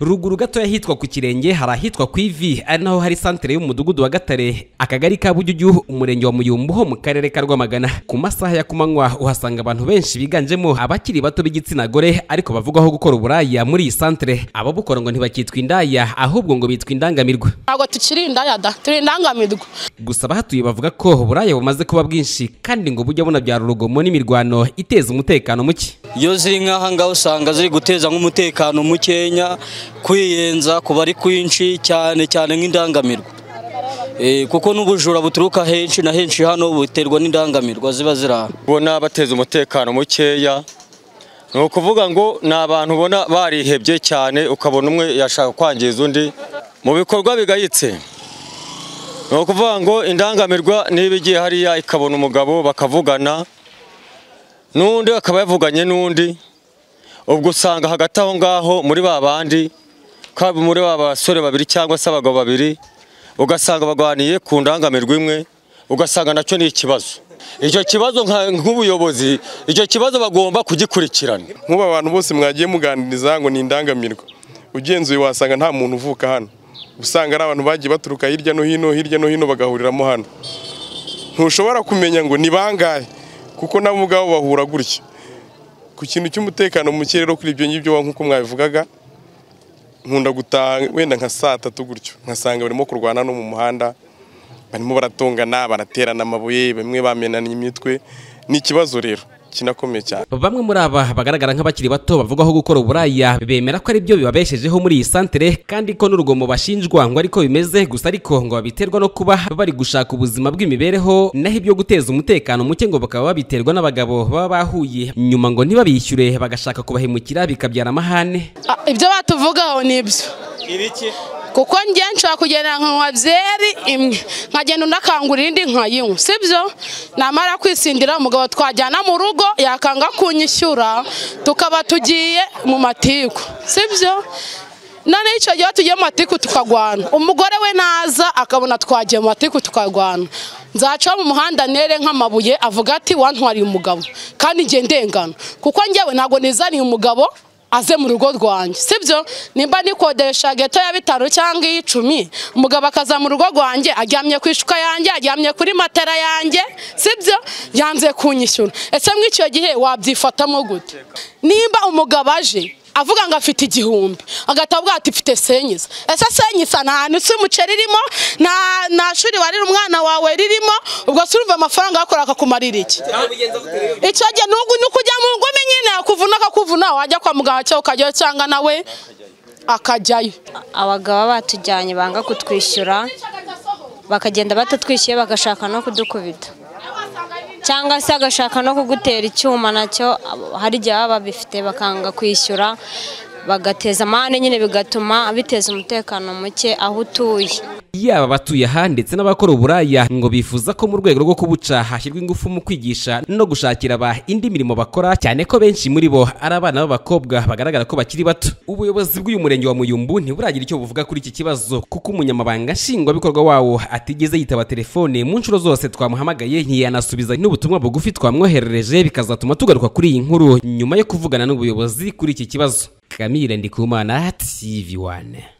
ruguru gato yahitwa ku kirenge hari ahitwa ku ivi ari naho hari santere y'umudugudu wa gatare akagari ka bujyugu umurenge wa muyumbu ho mu karere ka rwamagana ku masaha ya kumanywa uhasanga abantu benshi biganjemo abakiri bato b'igitsina gore ariko bavugwaho gukora uburaya muri iyi santere ababukora ngo ntibakitwa indaya ahubwo ngo bitwa indangamirwa ntabwo tukiri indaya da turi indangamirwa gusa abahatuye bavuga ko uburaya bumaze kuba bwinshi kandi ngo bujya bunabyara urugomo n'imirwano iteza umutekano muke iyo ziri nk'aha usanga ziri guteza nk'umutekano mukenya kwiyenza kuba bari kwinshi cyane cyane nk'indangamirwa eh, kuko n'ubujura buturuka henshi na henshi hano buterwa n'indangamirwa ziba ziraha ubona bateza umutekano mukeya ni ukuvuga ngo ni abantu ubona barihebye cyane ukabona umwe yashaka kwangiza undi mu bikorwa bigayitse ni ukuvuga ngo indangamirwa niba igiye hariya ikabona umugabo bakavugana n'undi akaba yavuganye n'undi ubwo usanga hagati aho ngaho muri ba bandi kaba muri ba basore babiri cyangwa se abagabo babiri ugasanga bagwaniye ku ndangamirwa imwe ugasanga nacyo ni ikibazo icyo kibazo nk'ubuyobozi icyo kibazo bagomba kugikurikirana nk'ubu abantu bose mwagiye muganiriza ngo ni indangamirwa ugenzuye wasanga nta muntu uvuka hano usanga ari abantu bagiye baturuka hirya no hino hirya no hino bagahuriramo hano ntushobora kumenya ngo ni bangahe kuko nabo ubwabo bahura gutya ku kintu cy'umutekano muke rero kuri ibyo ngibyo nk'uko mwabivugaga nkunda gutanga wenda nka saa tatu gutyo nkasanga barimo kurwana no mu muhanda barimo baratongana baraterana amabuye bamwe bamenana imitwe ni ikibazo rero kinakomeye cyane bamwe muri aba bagaragara nk'abakiri bato bavugaho gukora uburaya bemera ko ari byo bibabeshejeho muri iyi santere kandi ko n'urugomo bashinjwa ngo ariko bimeze gusa ariko ngo babiterwa no kuba bari gushaka ubuzima bw'imibereho naho ibyo guteza umutekano muke ngo bakaba babiterwa n'abagabo baba bahuye nyuma ngo ntibabishyure bagashaka kubahemukira bikabyara amahane ah, ibyo batuvugaho ni ibyo kuko njye nshobora kugenda nkanywa byeri imwe nkagenda unakangura indi nkayinywa sibyo namara kwisindira umugabo twajyana mu rugo yakanga kunyishyura tukaba tugiye mu matiku si sibyo none icyo gihe tugiye mu matiku tukagwana umugore we naza akabona twagiye mu matiku tukagwana nzaca mu muhanda nere nk'amabuye avuga ati wantwariye umugabo kandi njye ndengana kuko njyewe ntabwo nizaniye umugabo aze mu rugo rwanjye sibyo nimba nikodesha geto ya bitaro cyangwa iy'icumi umugabo akaza mu rugo rwanjye aryamye ku ishuka yanjye aryamye kuri matera yanjye sibyo yanze kunyishyura ese muri icyo gihe wabyifatamo gute nimba umugabo aje avuga ngo afite igihumbi agatavuga ati mfite senyisa ese senyisa nta hantu si umuceri irimo nta shuri warira umwana wawe ririmo rwose urumva amafaranga akora akakumarira iki icyo gihe nubwo nuko ujya mu ngumi nyine yakuvuna akakuvuna wajya kwa muganga cyangwa ukajyayo cyangwa nawe akajyayo abagabo batujyanye banga kutwishyura bakagenda batatwishyuye bagashaka no kudukubita cyangwa se agashaka no kugutera icyuma nacyo hari igihe baba babifite bakanga kwishyura bagateza amande nyine bigatuma biteza umutekano muke aho utuye yaba batuye aha ndetse n'abakora uburaya ngo bifuza ko mu rwego rwo kubuca hashyirwa ingufu mu kwigisha no gushakira aba indi mirimo bakora cyane ko benshi muri bo ari abana b'abakobwa bagaragara ko bakiri bato ubuyobozi bw'uyu murenge wa muyumbu ntiburagira icyo buvuga kuri iki kibazo kuko umunyamabanga nshingwabikorwa wawo atigeze yitaba telefone mu nshuro zose twamuhamagaye ntiyanasubiza n'ubutumwa bugufi twamwoherereje bikazatuma tugaruka kuri iyi nkuru nyuma yo kuvugana n'ubuyobozi kuri iki kibazo kamire ndikumana tv 1